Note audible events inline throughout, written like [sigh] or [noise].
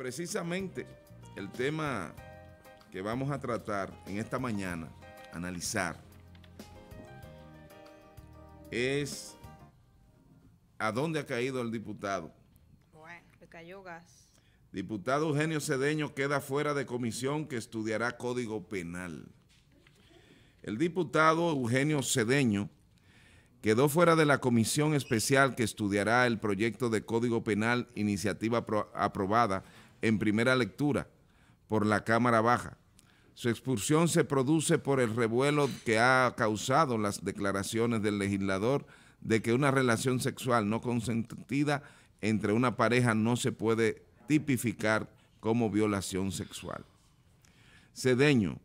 precisamente el tema que vamos a tratar en esta mañana, analizar, es a dónde ha caído el diputado. Bueno, le cayó gas. Diputado Eugenio Cedeño queda fuera de comisión que estudiará Código Penal. El diputado Eugenio Cedeño quedó fuera de la comisión especial que estudiará el proyecto de Código Penal, iniciativa aprobada en primera lectura por la Cámara Baja. Su expulsión se produce por el revuelo que ha causado las declaraciones del legislador de que una relación sexual no consentida entre una pareja no se puede tipificar como violación sexual. Cedeño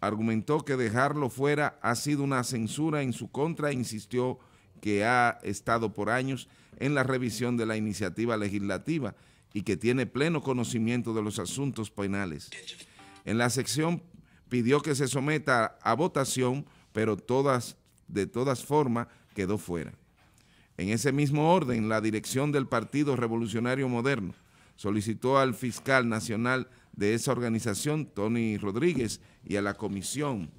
argumentó que dejarlo fuera ha sido una censura en su contra e insistió que ha estado por años en la revisión de la iniciativa legislativa y que tiene pleno conocimiento de los asuntos penales. En la sección pidió que se someta a votación, pero todas, de todas formas quedó fuera. En ese mismo orden, la dirección del Partido Revolucionario Moderno solicitó al fiscal nacional de esa organización, Tony Rodríguez, y a la Comisión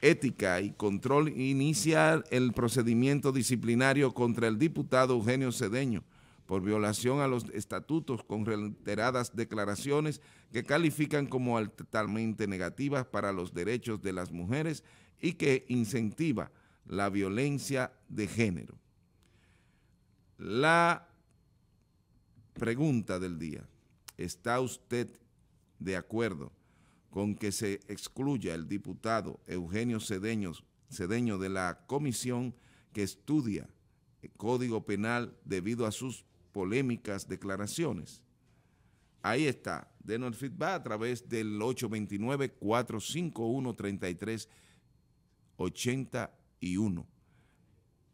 Ética y Control iniciar el procedimiento disciplinario contra el diputado Eugenio Cedeño, por violación a los estatutos con reiteradas declaraciones que califican como altamente negativas para los derechos de las mujeres y que incentiva la violencia de género. La pregunta del día, ¿está usted de acuerdo con que se excluya el diputado Eugenio Cedeño de la comisión que estudia el Código Penal debido a sus polémicas declaraciones. Ahí está, denos el feedback a través del 829-451-3381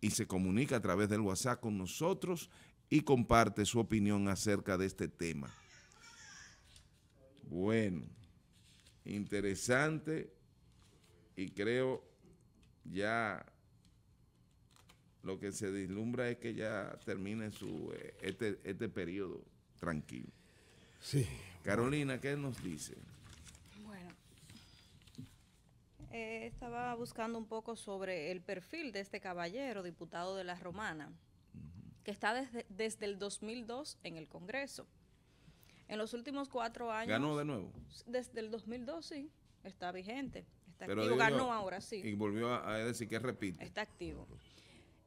y se comunica a través del WhatsApp con nosotros y comparte su opinión acerca de este tema. Bueno, interesante y creo ya lo que se deslumbra es que ya termine su, eh, este, este periodo tranquilo. Sí. Carolina, ¿qué nos dice? Bueno, eh, estaba buscando un poco sobre el perfil de este caballero, diputado de la Romana, que está desde, desde el 2002 en el Congreso. En los últimos cuatro años... ¿Ganó de nuevo? Desde el 2002, sí, está vigente. Está Pero ganó ahora, sí. Y volvió a, a decir que repite. Está activo.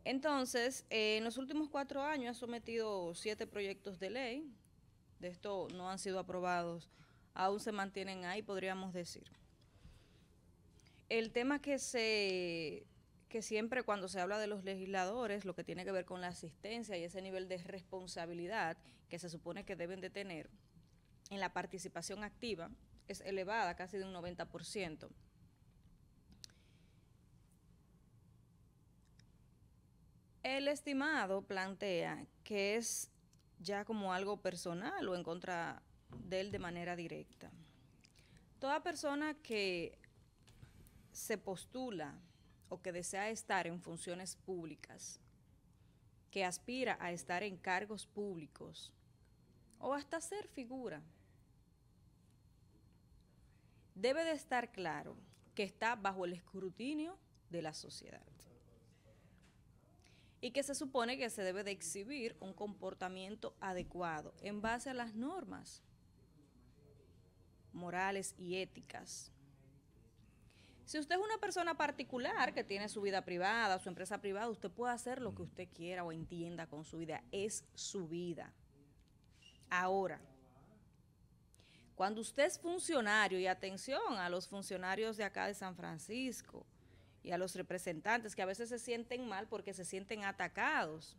Entonces, eh, en los últimos cuatro años ha sometido siete proyectos de ley. De esto no han sido aprobados, aún se mantienen ahí, podríamos decir. El tema que se que siempre cuando se habla de los legisladores, lo que tiene que ver con la asistencia y ese nivel de responsabilidad que se supone que deben de tener en la participación activa, es elevada, casi de un 90%. El estimado plantea que es ya como algo personal o en contra de él de manera directa. Toda persona que se postula o que desea estar en funciones públicas, que aspira a estar en cargos públicos o hasta ser figura, debe de estar claro que está bajo el escrutinio de la sociedad y que se supone que se debe de exhibir un comportamiento adecuado en base a las normas morales y éticas. Si usted es una persona particular que tiene su vida privada, su empresa privada, usted puede hacer lo que usted quiera o entienda con su vida. Es su vida. Ahora, cuando usted es funcionario, y atención a los funcionarios de acá de San Francisco, y a los representantes que a veces se sienten mal porque se sienten atacados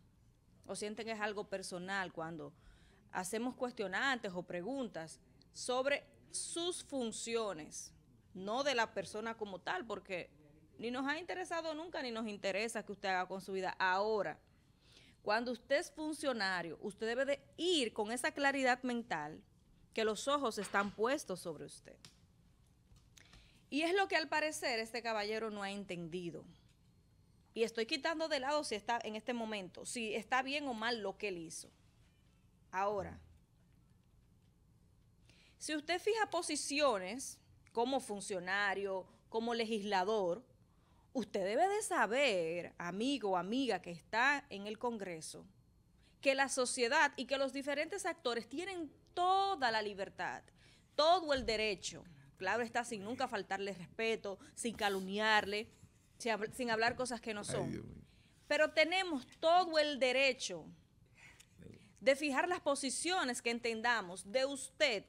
o sienten que es algo personal cuando hacemos cuestionantes o preguntas sobre sus funciones, no de la persona como tal, porque ni nos ha interesado nunca ni nos interesa que usted haga con su vida ahora. Cuando usted es funcionario, usted debe de ir con esa claridad mental que los ojos están puestos sobre usted. Y es lo que al parecer este caballero no ha entendido. Y estoy quitando de lado si está en este momento, si está bien o mal lo que él hizo. Ahora, si usted fija posiciones como funcionario, como legislador, usted debe de saber, amigo o amiga que está en el Congreso, que la sociedad y que los diferentes actores tienen toda la libertad, todo el derecho Claro está, sin nunca faltarle respeto, sin calumniarle, sin, hablar cosas que no son. Pero tenemos todo el derecho de fijar las posiciones que entendamos de usted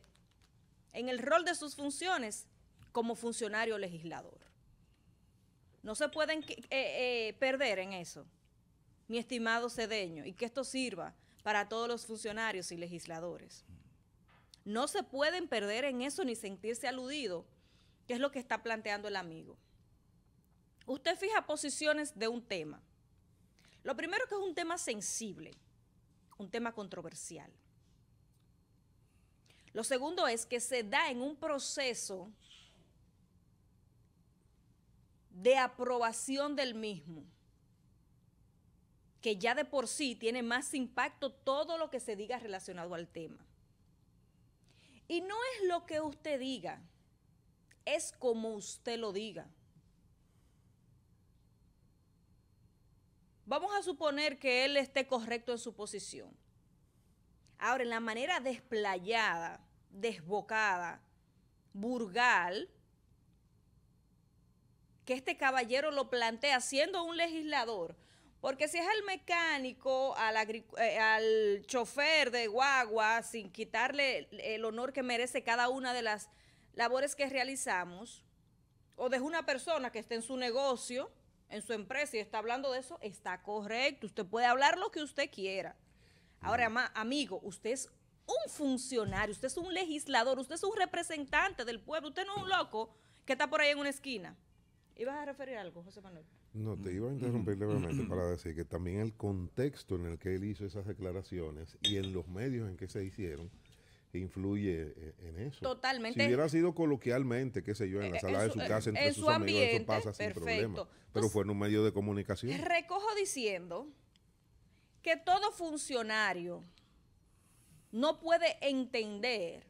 en el rol de sus funciones como funcionario legislador. No se pueden eh, eh, perder en eso, mi estimado Cedeño, y que esto sirva para todos los funcionarios y legisladores. No se pueden perder en eso ni sentirse aludido, que es lo que está planteando el amigo. Usted fija posiciones de un tema. Lo primero que es un tema sensible, un tema controversial. Lo segundo es que se da en un proceso de aprobación del mismo, que ya de por sí tiene más impacto todo lo que se diga relacionado al tema. Y no es lo que usted diga, es como usted lo diga. Vamos a suponer que él esté correcto en su posición. Ahora, en la manera desplayada, desbocada, burgal, que este caballero lo plantea siendo un legislador, porque si es el mecánico, eh, al, chofer de guagua, sin quitarle el honor que merece cada una de las labores que realizamos, o de una persona que esté en su negocio, en su empresa y está hablando de eso, está correcto. Usted puede hablar lo que usted quiera. Ahora, amigo, usted es un funcionario, usted es un legislador, usted es un representante del pueblo, usted no es un loco que está por ahí en una esquina. ¿Ibas a referir algo, José Manuel? No, te iba a interrumpir brevemente para decir que también el contexto en el que él hizo esas declaraciones y en los medios en que se hicieron influye eh, en eso. Totalmente. Si hubiera sido coloquialmente, qué sé yo, en la eh, sala de su casa entre sus amigos, eso pasa sin problema. Pero fue en un medio de comunicación. Recojo diciendo que todo funcionario no puede entender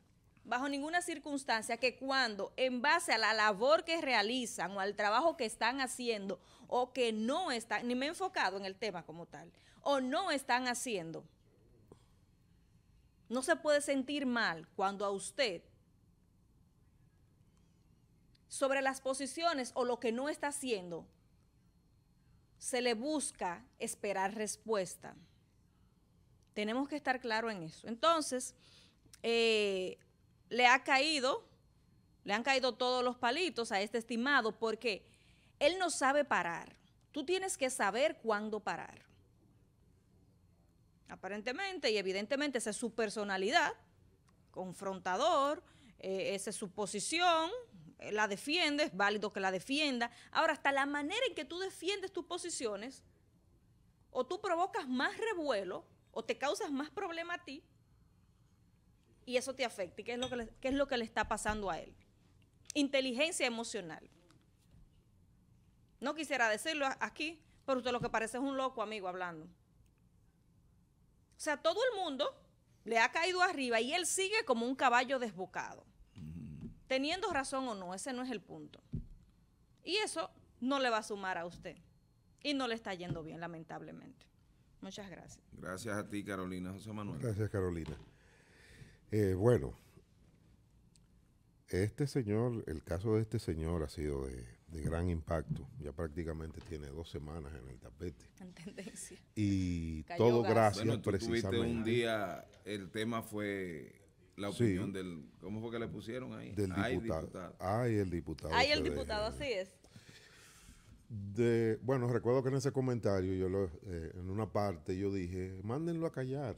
bajo ninguna circunstancia que cuando, en base a la labor que realizan o al trabajo que están haciendo o que no están, ni me he enfocado en el tema como tal, o no están haciendo, no se puede sentir mal cuando a usted sobre las posiciones o lo que no está haciendo, se le busca esperar respuesta. Tenemos que estar claro en eso. Entonces, eh, le ha caído, le han caído todos los palitos a este estimado porque él no sabe parar. Tú tienes que saber cuándo parar. Aparentemente y evidentemente esa es su personalidad, confrontador, eh, esa es su posición, eh, la defiende, es válido que la defienda. Ahora, hasta la manera en que tú defiendes tus posiciones, o tú provocas más revuelo, o te causas más problema a ti, y eso te afecta. ¿Y qué es lo que le, es lo que le está pasando a él? Inteligencia emocional. No quisiera decirlo aquí, pero usted lo que parece es un loco amigo hablando. O sea, todo el mundo le ha caído arriba y él sigue como un caballo desbocado. Teniendo razón o no, ese no es el punto. Y eso no le va a sumar a usted. Y no le está yendo bien, lamentablemente. Muchas gracias. Gracias a ti, Carolina. José Manuel. Gracias, Carolina. Eh, bueno, este señor, el caso de este señor ha sido de, gran impacto. Ya prácticamente tiene dos semanas en el tapete. En Y todo gracias precisamente. un día, el tema fue la opinión del. ¿Cómo fue que le pusieron ahí? Del diputado. Ay, el diputado. Ay, el diputado, así es. De, bueno, recuerdo que en ese comentario, yo eh, en una parte, yo dije: mándenlo a callar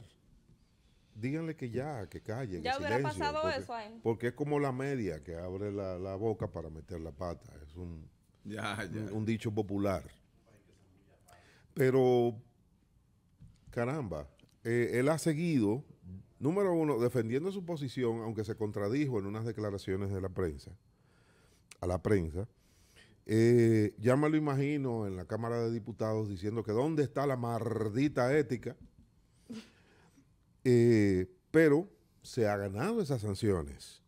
díganle que ya, que callen. Ya hubiera pasado porque, eso ahí. Porque es como la media que abre la, boca para meter la pata. Es un, un, dicho popular. Pero, caramba, eh, él ha seguido, número uno, defendiendo su posición, aunque se contradijo en unas declaraciones de la prensa, a la prensa. Eh, ya me lo imagino en la Cámara de Diputados diciendo que dónde está la mardita ética eh, pero se ha ganado esas sanciones.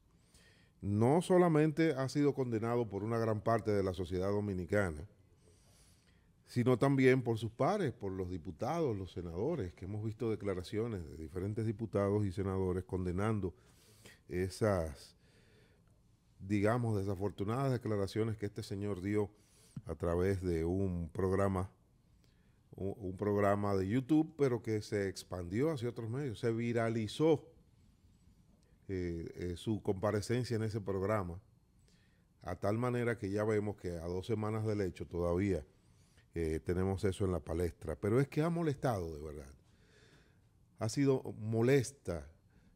No solamente ha sido condenado por una gran parte de la sociedad dominicana, sino también por sus pares, por los diputados, los senadores, que hemos visto declaraciones de diferentes diputados y senadores condenando esas, digamos, desafortunadas declaraciones que este señor dio a través de un programa un, programa de YouTube, pero que se expandió hacia otros medios, se viralizó eh, eh, su comparecencia en ese programa, a tal manera que ya vemos que a dos semanas del hecho todavía eh, tenemos eso en la palestra, pero es que ha molestado de verdad. Ha sido molesta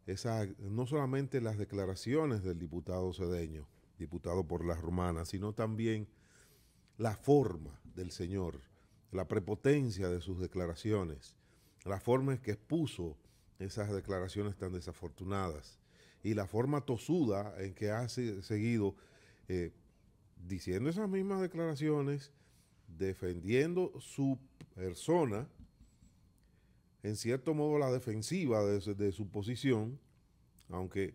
esa, no solamente las declaraciones del diputado cedeño, diputado por las romanas, sino también la forma del señor la prepotencia de sus declaraciones, la forma en que expuso esas declaraciones tan desafortunadas y la forma tosuda en que ha seguido eh, diciendo esas mismas declaraciones, defendiendo su persona, en cierto modo la defensiva de, su posición, aunque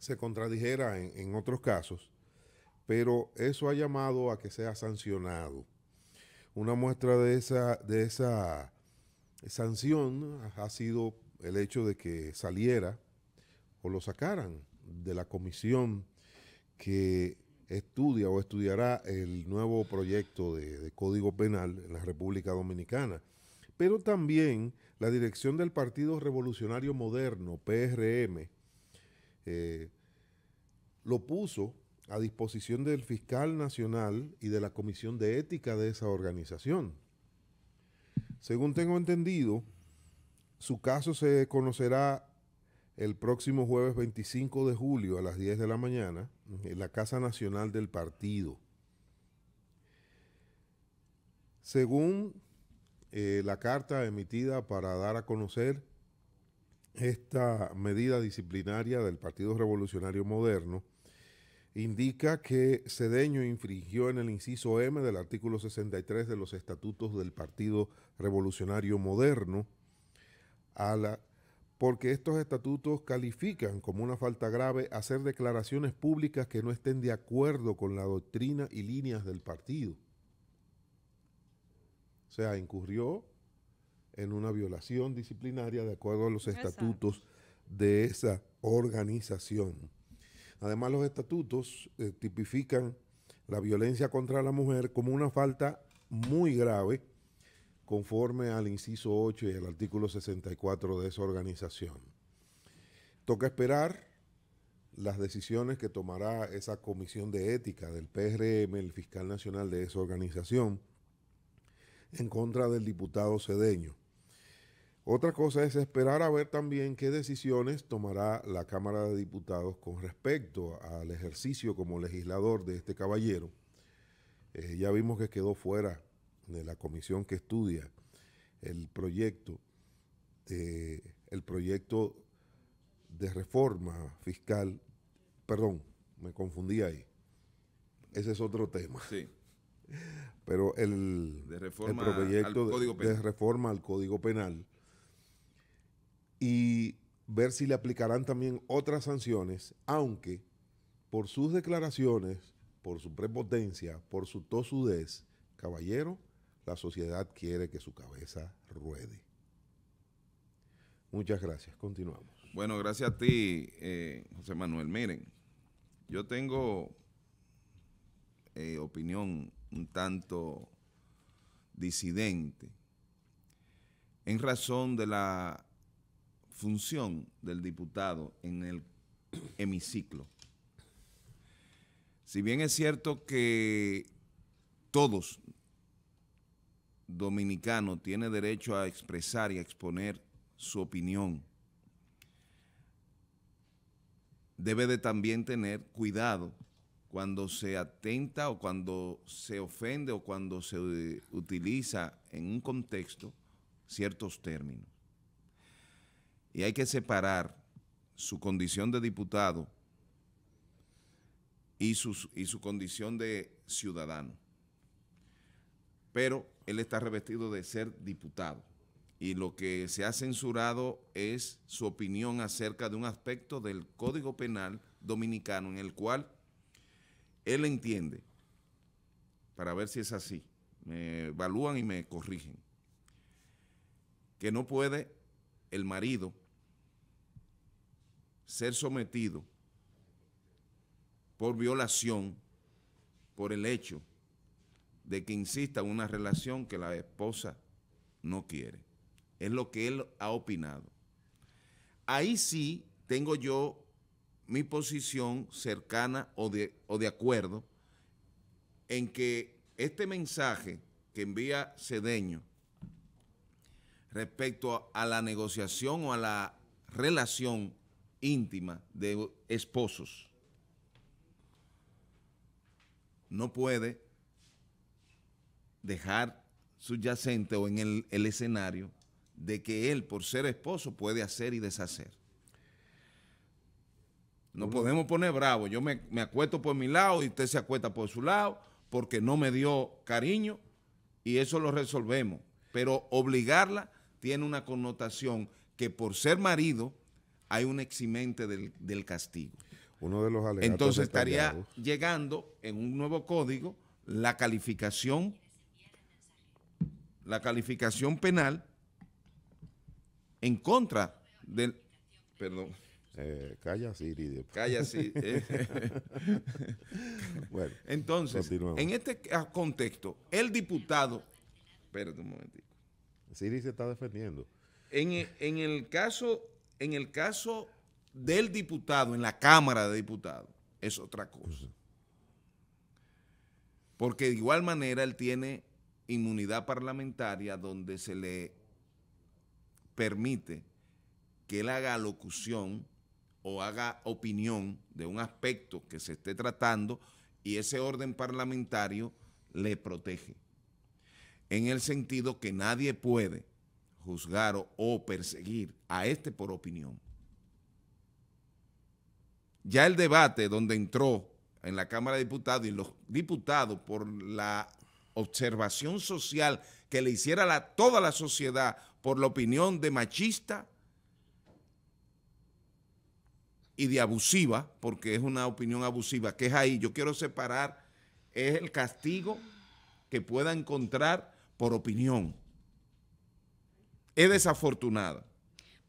se contradijera en otros casos, pero eso ha llamado a que sea sancionado. Una muestra de esa, de esa sanción ha sido el hecho de que saliera o lo sacaran de la comisión que estudia o estudiará el nuevo proyecto de, Código Penal en la República Dominicana. Pero también la dirección del Partido Revolucionario Moderno, PRM, eh, lo puso a disposición del fiscal nacional y de la comisión de ética de esa organización. Según tengo entendido, su caso se conocerá el próximo jueves 25 de julio a las 10 de la mañana en la Casa Nacional del Partido. Según eh, la carta emitida para dar a conocer esta medida disciplinaria del Partido Revolucionario Moderno, indica que Cedeño infringió en el inciso M del artículo 63 de los estatutos del Partido Revolucionario Moderno, a la, porque estos estatutos califican como una falta grave hacer declaraciones públicas que no estén de acuerdo con la doctrina y líneas del partido. O sea, incurrió en una violación disciplinaria de acuerdo a los estatutos de esa organización. Además, los estatutos eh, tipifican la violencia contra la mujer como una falta muy grave conforme al inciso 8 y al artículo 64 de esa organización. Toca esperar las decisiones que tomará esa comisión de ética del PRM, el fiscal nacional de esa organización, en contra del diputado cedeño. Otra cosa es esperar a ver también qué decisiones tomará la Cámara de Diputados con respecto al ejercicio como legislador de este caballero. Eh, ya vimos que quedó fuera de la comisión que estudia el proyecto, eh, el proyecto de reforma fiscal. Perdón, me confundí ahí. Ese es otro tema. Sí. [laughs] Pero el, proyecto de reforma al Código Penal y ver si le aplicarán también otras sanciones, aunque por sus declaraciones, por su prepotencia, por su tosudez, caballero, la sociedad quiere que su cabeza ruede. Muchas gracias, continuamos. Bueno, gracias a ti, eh, José Manuel. Miren, yo tengo eh, opinión un tanto disidente en razón de la función del diputado en el hemiciclo. Si bien es cierto que todos dominicanos tienen derecho a expresar y a exponer su opinión, debe de también tener cuidado cuando se atenta o cuando se ofende o cuando se utiliza en un contexto ciertos términos. Y hay que separar su condición de diputado y, sus, y su condición de ciudadano. Pero él está revestido de ser diputado y lo que se ha censurado es su opinión acerca de un aspecto del Código Penal dominicano en el cual él entiende, para ver si es así, me evalúan y me corrigen, que no puede el marido ser sometido por violación por el hecho de que insista en una relación que la esposa no quiere. Es lo que él ha opinado. Ahí sí tengo yo mi posición cercana o de, o de acuerdo en que este mensaje que envía Cedeño respecto a la negociación o a la relación íntima de esposos. No puede dejar subyacente o en el, escenario de que él, por ser esposo, puede hacer y deshacer. No podemos poner bravo. Yo me, me acuesto por mi lado y usted se acuesta por su lado porque no me dio cariño y eso lo resolvemos. Pero obligarla tiene una connotación que por ser marido hay un eximente del, castigo. Uno de los Entonces estaría llegando en un nuevo código la calificación, la calificación penal en contra del, perdón. Eh, calla Siri. Calla Siri. [laughs] [laughs] bueno, Entonces, en este contexto, el diputado, Espérate un momentito, Siri se está defendiendo. E, en, el caso, en el caso del diputado, en la Cámara de Diputados, es otra cosa. Porque de igual manera él tiene inmunidad parlamentaria donde se le permite que él haga locución o haga opinión de un aspecto que se esté tratando y ese orden parlamentario le protege en el sentido que nadie puede juzgar o, perseguir a este por opinión. Ya el debate donde entró en la Cámara de Diputados y los diputados por la observación social que le hiciera la, toda la sociedad por la opinión de machista y de abusiva, porque es una opinión abusiva, que es ahí, yo quiero separar, es el castigo que pueda encontrar por opinión. Es desafortunada.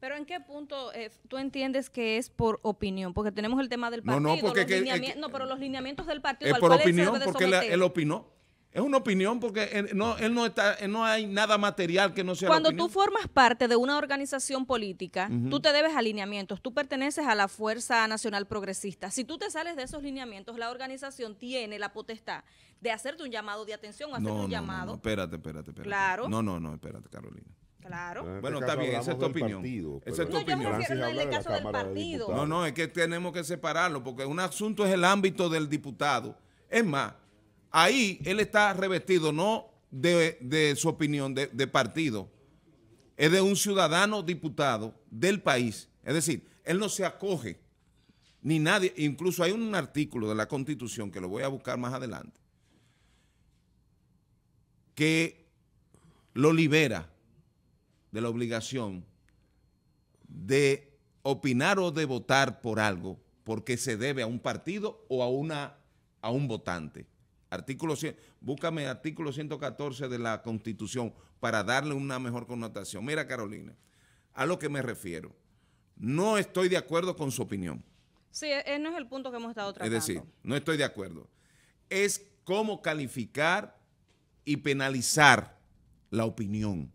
Pero ¿en qué punto eh, tú entiendes que es por opinión? Porque tenemos el tema del partido. No, no, porque no pero los lineamientos del partido. Es por opinión, porque él opinó. Es una opinión porque no, está, no hay nada material que no sea. Cuando tú formas parte de una organización política, tú te debes alineamientos. Tú perteneces a la Fuerza Nacional Progresista. Si tú te sales de esos lineamientos, la organización tiene la potestad de hacerte un llamado de atención, hacerte no, un no, llamado. No, espérate, espérate, espérate. Claro. No, no, no, espérate, Carolina. Claro. bueno, este está bien, esa es tu opinión. esa es tu no, opinión. no, no, es que tenemos que separarlo porque un asunto es el ámbito del diputado. Es más ahí él está revestido no de, su opinión de, partido, es de un ciudadano diputado del país. Es decir, él no se acoge, ni nadie, incluso hay un artículo de la Constitución, que lo voy a buscar más adelante, que lo libera de la obligación de opinar o de votar por algo porque se debe a un partido o a, una, a un votante. Artículo 100, búscame artículo 114 de la Constitución para darle una mejor connotación. Mira, Carolina, a lo que me refiero. No estoy de acuerdo con su opinión. Sí, ese e, no es el punto que hemos estado tratando. Es decir, no estoy de acuerdo. Es cómo calificar y penalizar la opinión.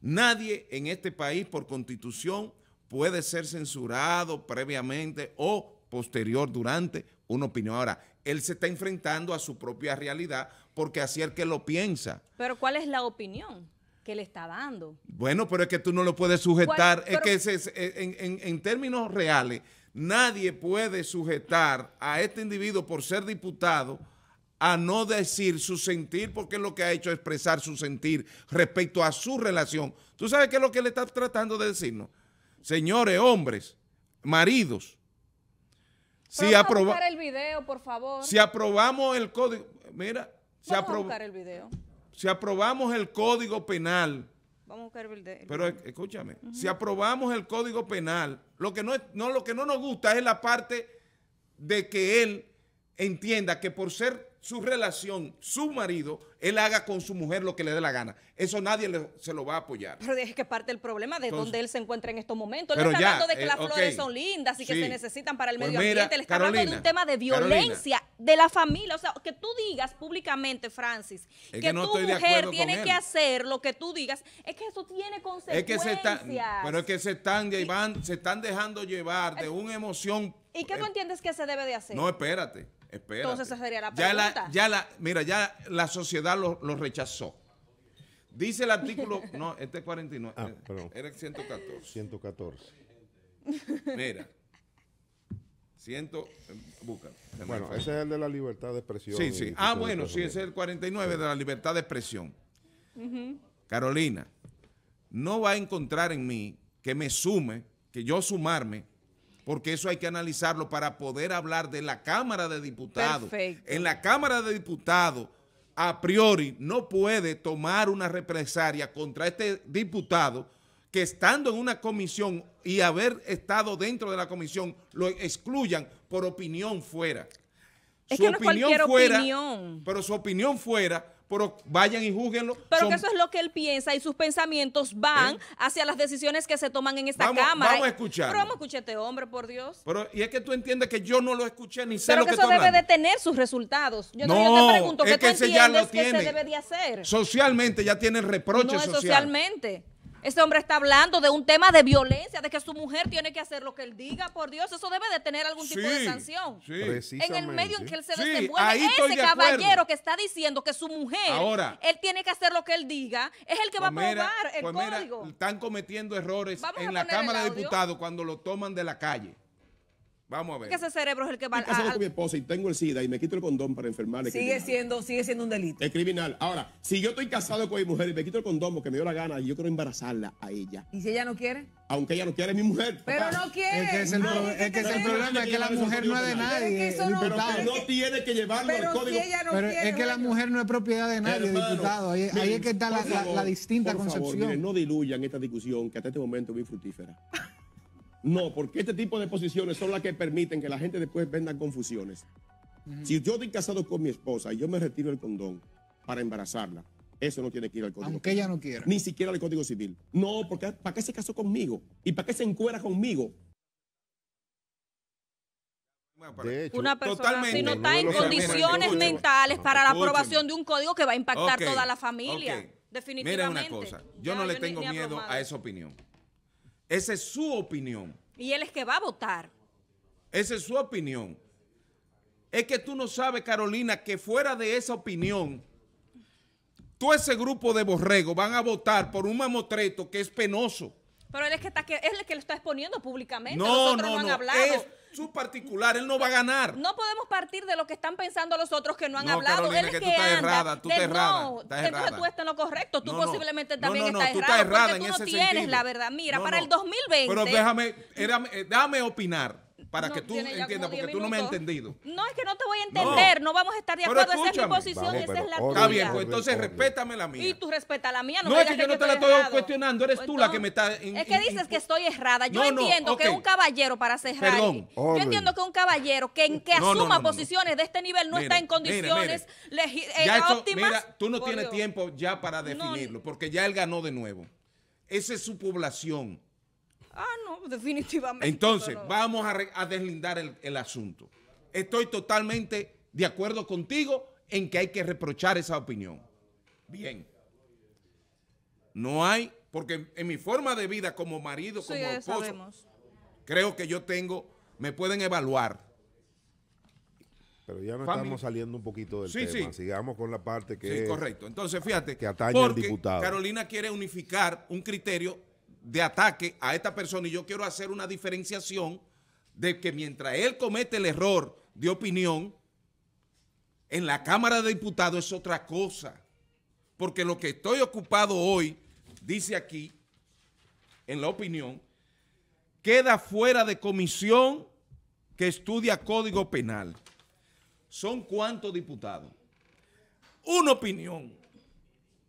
Nadie en este país por constitución puede ser censurado previamente o posterior, durante una opinión. Ahora, él se está enfrentando a su propia realidad porque así es que lo piensa. Pero ¿cuál es la opinión? que le está dando. Bueno, pero es que tú no lo puedes sujetar. es que eh, en, términos reales, nadie puede sujetar a este individuo por ser diputado a no decir su sentir, porque es lo que ha hecho expresar su sentir respecto a su relación. ¿Tú sabes qué es lo que le está tratando de decirnos? Señores, hombres, maridos, si, el video, por favor. si aprobamos el código, mira, si, aprobar el video. si, aprobamos el código penal, Vamos a buscar el Pero escúchame, si aprobamos el código penal, lo que no, es, no, lo que no nos gusta es la parte de que él entienda que por ser su relación, su marido, él haga con su mujer lo que le dé la gana. Eso nadie se lo va a apoyar. Pero es que parte del problema de dónde él se encuentra en estos momentos. Él está hablando de que eh, las flores son lindas y que se necesitan para el pues medio ambiente. él está hablando de un tema de violencia de la familia. O sea, que tú digas públicamente, Francis, que, tu mujer tiene que hacer lo que tú digas, es que eso tiene consecuencias. Es que se pero es que se están, se están dejando llevar de una emoción. ¿Y qué eh, tú entiendes que se debe de hacer? No, espérate. Entonces esa sería la pregunta. Ya la, mira, ya la sociedad lo, rechazó. Dice el artículo, no, este es 49, ah, eh, era el 114. 114. Mira, Siento, eh, busca. Bueno, ese es el de la libertad de expresión. Sí, sí. Ah, bueno, sí, ese es el 49 de la libertad de expresión. Carolina, no va a encontrar en mí que me sume, que yo sumarme porque eso hay que analizarlo para poder hablar de la Cámara de Diputados. En la Cámara de Diputados, a priori, no puede tomar una represalia contra este diputado que estando en una comisión y haber estado dentro de la comisión, lo excluyan por opinión fuera. Es su que no opinión cualquier fuera, opinión. Pero su opinión fuera pero vayan y júguenlo. Pero que eso es lo que él piensa y sus pensamientos van ¿Eh? hacia las decisiones que se toman en esta Cámara. Vamos a escuchar. Pero vamos a escuchar este hombre, por Dios. Pero, y es que tú entiendes que yo no lo escuché ni sé pero lo que, que eso debe de tener sus resultados. Yo, no, te pregunto, ¿qué es que ya lo tiene. se debe de hacer? Socialmente ya tiene reproches no es socialmente. Ese hombre está hablando de un tema de violencia, de que su mujer tiene que hacer lo que él diga, por Dios, eso debe de tener algún tipo de sanción. Sí, en el medio en que él se ese caballero que está diciendo que su mujer, él tiene que hacer lo que él diga, es el que va a probar el código. están cometiendo errores en la Cámara de Diputados cuando lo toman de la calle. Vamos a ver. Que ese cerebro es el que va al casado con mi esposa y tengo el SIDA y me quito el condón para enfermarle. Sigue siendo, sigue siendo un delito. Es criminal. Ahora, si yo estoy casado con mi mujer y me quito el condón porque me dio la gana y yo quiero embarazarla a ella. ¿Y si ella no quiere? Aunque ella no quiere, es mi mujer. Pero no quiere. Es que es el, es que, es problema, es que la mujer no es de nadie. Pero, no, no tiene que llevarlo al código. pero es que la mujer no es propiedad de nadie, diputado. Ahí, es que está la, distinta concepción. no diluyan esta discusión que hasta este momento es muy fructífera. No, porque este tipo de posiciones son las que permiten que la gente después venda confusiones. Si yo estoy casado con mi esposa y yo me retiro el condón para embarazarla, eso no tiene que ir al código. Aunque ella no quiera. Ni siquiera al código civil. No, porque ¿para qué se casó conmigo? ¿Y para qué se encuera conmigo? una persona si no está en condiciones mentales para la aprobación de un código que va a impactar toda la familia. Definitivamente. Mira una cosa, yo no le tengo miedo a esa opinión. Esa es su opinión. Y él es que va a votar. Esa es su opinión. Es que tú no sabes, Carolina, que fuera de esa opinión, todo ese grupo de borrego van a votar por un mamotreto que es penoso. Pero él es, que está, es el que lo está exponiendo públicamente. No, no, no, su particular, él no va a ganar. No podemos partir de lo que están pensando los otros que no han hablado. él es que, tú estás errada, tú estás no, Estás tú en lo correcto, tú posiblemente también estás, errada, porque tú no tienes la verdad. Mira, para el 2020... Pero déjame, era, eh, opinar para que tú entiendas, porque tú no me has entendido. No, es que no te voy a entender, no, vamos a estar de acuerdo, esa es mi posición, esa es la tuya. Está bien, pues entonces respétame la mía. Y tú respeta la mía, no, no es que yo no te la estoy cuestionando, eres pues tú la que me está... es que dices que estoy errada, yo entiendo que un caballero, para cerrar, Perdón. yo entiendo que un caballero que, que asuma posiciones de este nivel no está en condiciones eh, óptimas. Mira, tú no tienes tiempo ya para definirlo, porque ya él ganó de nuevo. Esa es su población Ah, no, definitivamente. Entonces, vamos a, deslindar el, asunto. Estoy totalmente de acuerdo contigo en que hay que reprochar esa opinión. Bien. No hay, porque en mi forma de vida como marido, como esposo, creo que yo tengo, me pueden evaluar. Pero ya no estamos saliendo un poquito del tema. Sí. Sigamos con la parte que. Sí, correcto. Entonces, fíjate. Que diputado. Carolina quiere unificar un criterio de ataque a esta persona y yo quiero hacer una diferenciación de que mientras él comete el error de opinión, en la Cámara de Diputados es otra cosa. Porque lo que estoy ocupado hoy, dice aquí, en la opinión, queda fuera de comisión que estudia Código Penal. ¿Son cuántos diputados? Una opinión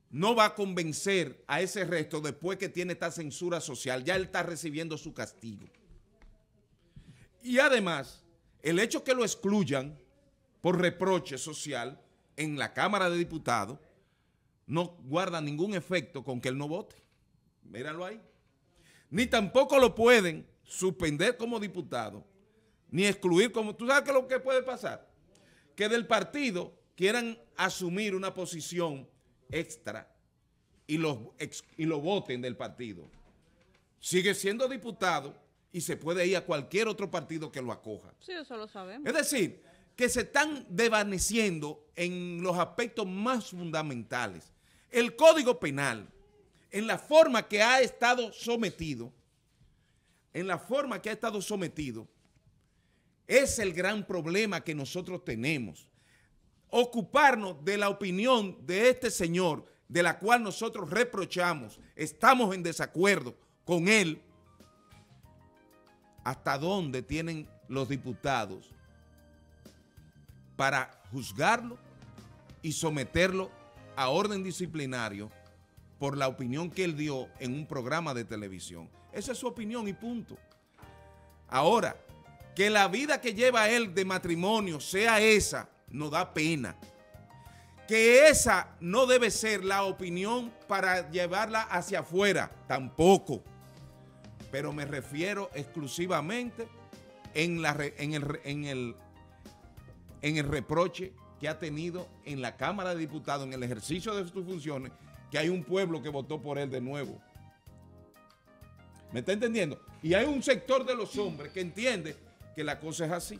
no va a convencer a ese resto después que tiene esta censura social. Ya él está recibiendo su castigo. Y además, el hecho que lo excluyan por reproche social en la Cámara de Diputados no guarda ningún efecto con que él no vote. Míralo ahí. Ni tampoco lo pueden suspender como diputado, ni excluir como... ¿Tú sabes qué es lo que puede pasar? Que del partido quieran asumir una posición extra y lo, y lo voten del partido. Sigue siendo diputado y se puede ir a cualquier otro partido que lo acoja. Sí, eso lo sabemos. Es decir, que se están devaneciendo en los aspectos más fundamentales. El Código Penal, en la forma que ha estado sometido, en la forma que ha estado sometido, es el gran problema que nosotros tenemos ocuparnos de la opinión de este señor, de la cual nosotros reprochamos, estamos en desacuerdo con él, hasta dónde tienen los diputados para juzgarlo y someterlo a orden disciplinario por la opinión que él dio en un programa de televisión. Esa es su opinión y punto. Ahora, que la vida que lleva él de matrimonio sea esa, no da pena. Que esa no debe ser la opinión para llevarla hacia afuera, tampoco. Pero me refiero exclusivamente en el reproche que ha tenido en la Cámara de Diputados, en el ejercicio de sus funciones, que hay un pueblo que votó por él de nuevo. ¿Me está entendiendo? Y hay un sector de los hombres que entiende que la cosa es así.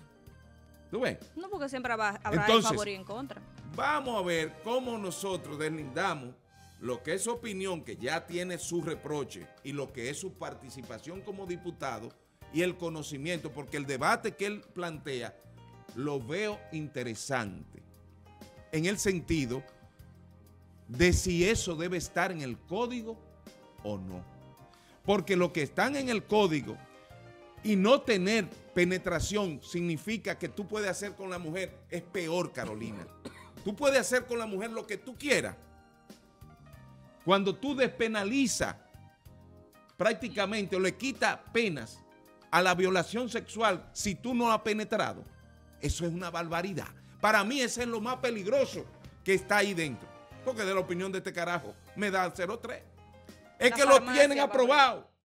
No, porque siempre habrá, habrá favor y en contra. Vamos a ver cómo nosotros deslindamos lo que es su opinión, que ya tiene su reproche, y lo que es su participación como diputado y el conocimiento, porque el debate que él plantea lo veo interesante, en el sentido de si eso debe estar en el código o no. Porque lo que están en el código y no tener penetración significa que tú puedes hacer con la mujer, es peor, Carolina. Tú puedes hacer con la mujer lo que tú quieras. Cuando tú despenalizas prácticamente o le quita penas a la violación sexual si tú no has penetrado, eso es una barbaridad. Para mí ese es lo más peligroso que está ahí dentro. Porque de la opinión de este carajo me da 03. Es que lo tienen aprobado.